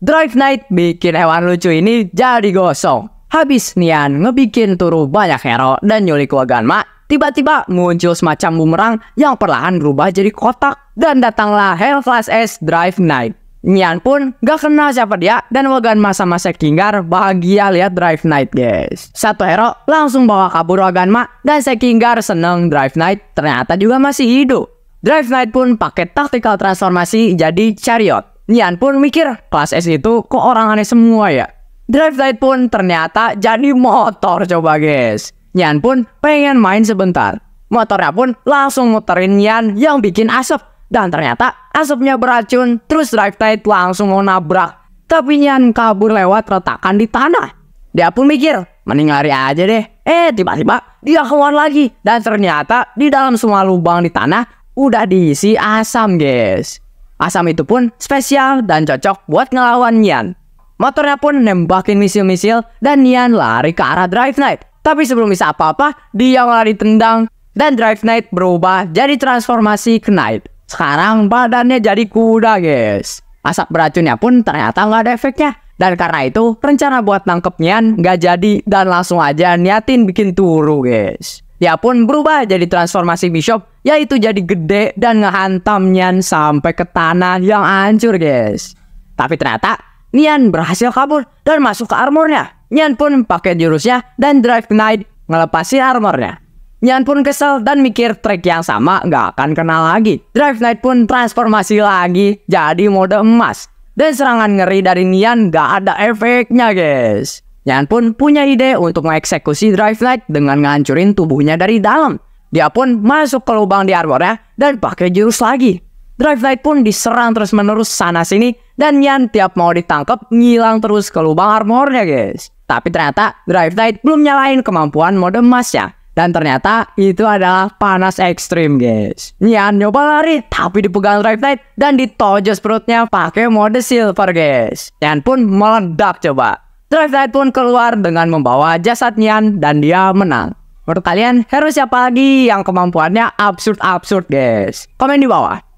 Drive Night bikin hewan lucu ini jadi gosong. Habis Nian ngebikin turu banyak hero dan nyulik keluarga Mak, tiba-tiba muncul semacam bumerang yang perlahan berubah jadi kotak. Dan datanglah Hell Class S Drive Night. Nian pun gak kenal siapa dia dan Wagan masa-masa Sekinggar bahagia lihat Drive Night guys. Satu hero langsung bawa kabur Wagan mak dan Sekingar seneng Drive Night ternyata juga masih hidup. Drive Night pun pakai taktikal transformasi jadi Chariot. Nian pun mikir kelas S itu kok orang aneh semua ya. Drive Light pun ternyata jadi motor coba guys. Nian pun pengen main sebentar. Motornya pun langsung muterin Nian yang bikin asap. Dan ternyata asapnya beracun terus Drive Light langsung mau nabrak. Tapi Nian kabur lewat retakan di tanah. Dia pun mikir, mending lari aja deh. Eh, tiba-tiba dia keluar lagi. Dan ternyata di dalam semua lubang di tanah udah diisi asam guys. Asam itu pun spesial dan cocok buat ngelawan Nian. Motornya pun nembakin misil-misil dan Nian lari ke arah Drive Knight. Tapi sebelum bisa apa-apa, dia malah ditendang dan Drive Knight berubah jadi transformasi ke Knight. Sekarang badannya jadi kuda guys. Asap beracunnya pun ternyata nggak ada efeknya. Dan karena itu, rencana buat nangkep Nian nggak jadi dan langsung aja niatin bikin turu guys. Dia pun berubah jadi transformasi Bishop yaitu jadi gede dan ngehantam Nian sampai ke tanah yang hancur guys. Tapi ternyata Nian berhasil kabur dan masuk ke armornya. Nian pun pakai jurusnya dan Drive Knight ngelepasin armornya. Nian pun kesel dan mikir trik yang sama nggak akan kenal lagi. Drive Knight pun transformasi lagi jadi mode emas. Dan serangan ngeri dari Nian gak ada efeknya guys. Nian pun punya ide untuk mengeksekusi Drive Knight dengan ngancurin tubuhnya dari dalam. Dia pun masuk ke lubang di armor ya, dan pakai jurus lagi. Drive Knight pun diserang terus-menerus sana-sini dan Yan tiap mau ditangkap ngilang terus ke lubang armornya guys. Tapi ternyata Drive Knight belum nyalain kemampuan mode emasnya. Dan ternyata itu adalah panas ekstrim guys. Yan nyoba lari tapi dipegang Drive Knight dan ditojos perutnya pakai mode silver guys. Yan pun meledak coba. Drive Knight pun keluar dengan membawa jasad Yan dan dia menang. Menurut kalian harus siapa lagi yang kemampuannya absurd-absurd guys? Komen di bawah.